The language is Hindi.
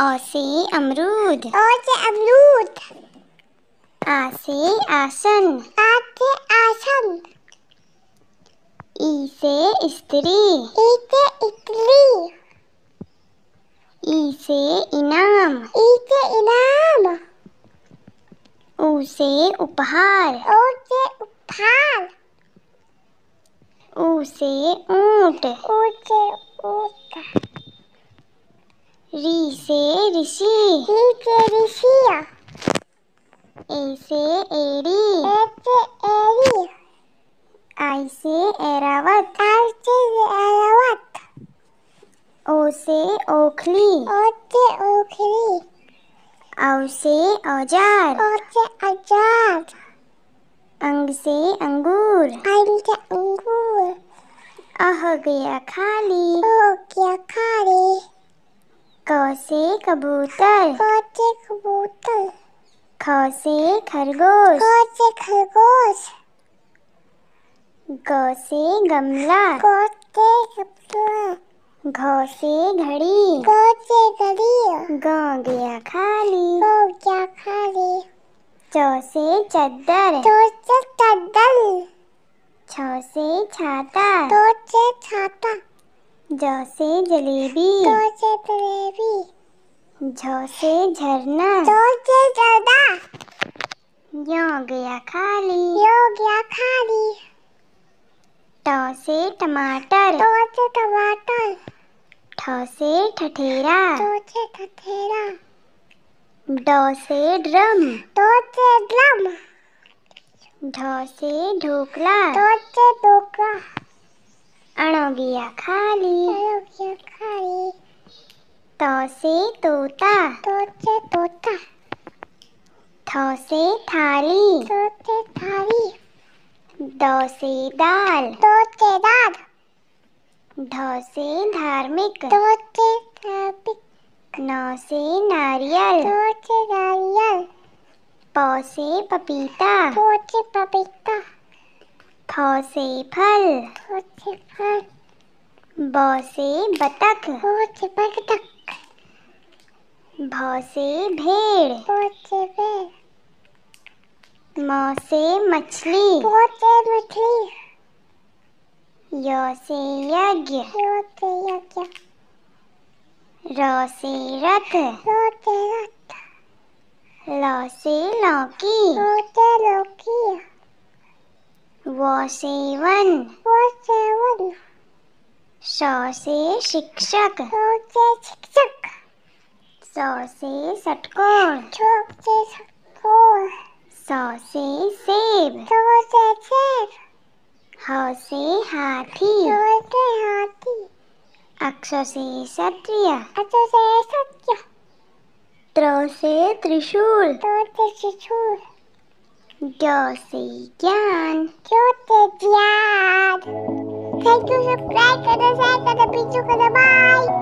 अ से अमरूद अ से अमरूद आ से आसन आ से आसन ई से स्त्री ई से स्त्री ई से इनाम ई से इनाम उ से उपहार ओ से उपहार उ से ऊंट ऊ से ऊंट री से ऋषि री से ऋषिया ए से एड़ी ए से एड़ी आई से एरावत आई से एरावत ओ से ओखली ओ से ओखली औ से औजार ओ से औजार अंग से अंगूर अंग से अंगूर अह गया खाली ओ गया खाली कौसे कबूतर कौसे कबूतर कौसे खरगोश कौसे खरगोश कौसे गमला कौसे गमला घोसे घड़ी घोसे घड़ी ग गया खाली ग गया खाली चौसे चद्दर चौसे चद्दर छ छाता च छाता ज जलेबी ज झो से झरना झो से झरना यो गया खाली यो गया खाली टो से टमाटर टो से टमाटर ठो से ठठेरा ठो से ठठेरा डो से ड्रम डो से ड्रम ढो से ढोकला ढो से ढोकला अणो गया खाली अणो गया खाली तो से तोता तो से तोता थो से थाली तो से थाली दो से दाल तो से दाल ढो से धार्मिक तो से धार्मिक नौ से नारियल तो से नारियल पौ से पपीता तो से पपीता थो से फल तो से फल बौ से बतख बौ से बतख भ से भेड़ पोचे भेड़ से मछली पोचे मछली य से यज्ञ से यज्ञ र से रथ रोते रथ ल से लौकी रोते लौकी व से वन व से वन श से शिक्षक श से शिक्षक सौ से षटकोण सौ से सेब सौ से सेब हौ से हाथी से हाथी अक्षर से क्षत्रिय अक्षर से क्षत्रिय त्र से त्रिशूल त्रिशूल ज्ञ से ज्ञान ज्ञ से ज्ञान थैंक यू सब्सक्राइब करो शेयर करो पीछे करो बाय